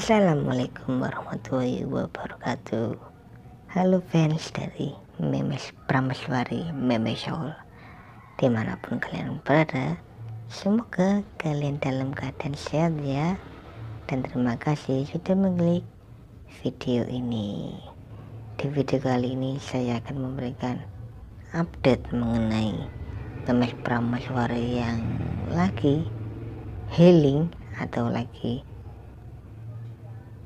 Assalamualaikum warahmatullahi wabarakatuh Halo fans dari Memes Prameswari Memes Show. Dimanapun kalian berada Semoga kalian dalam keadaan sehat ya Dan terima kasih sudah mengklik video ini Di video kali ini saya akan memberikan update mengenai Memes Prameswari yang lagi healing atau lagi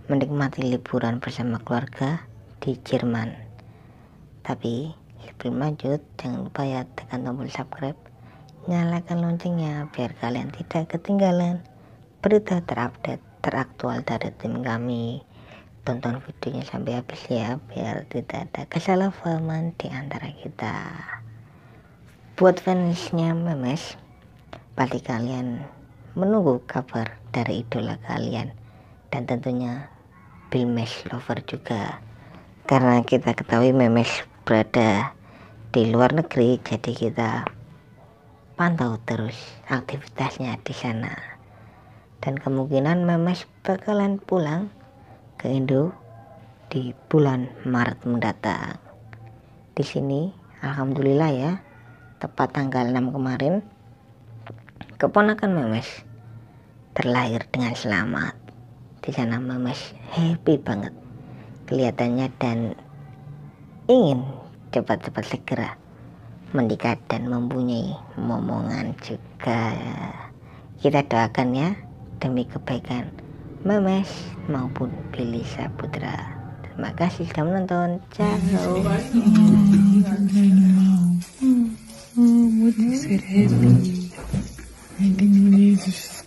menikmati liburan bersama keluarga di Jerman. Tapi sebelum lanjut, jangan lupa ya tekan tombol subscribe, nyalakan loncengnya biar kalian tidak ketinggalan berita terupdate teraktual dari tim kami. Tonton videonya sampai habis ya biar tidak ada kesalahpahaman di antara kita. Buat fansnya memes, pasti kalian menunggu kabar dari idola kalian dan tentunya mobil mesh lover juga karena kita ketahui memes berada di luar negeri jadi kita pantau terus aktivitasnya di sana dan kemungkinan memes bakalan pulang ke Indo di bulan Maret mendatang di sini Alhamdulillah ya tepat tanggal 6 kemarin keponakan memes terlahir dengan selamat di sana Mamas happy banget kelihatannya dan ingin cepat-cepat segera menikah dan mempunyai momongan juga kita doakan ya demi kebaikan Mamas maupun Billy Saputra terima kasih sudah menonton ciao hmm, hmm, hmm.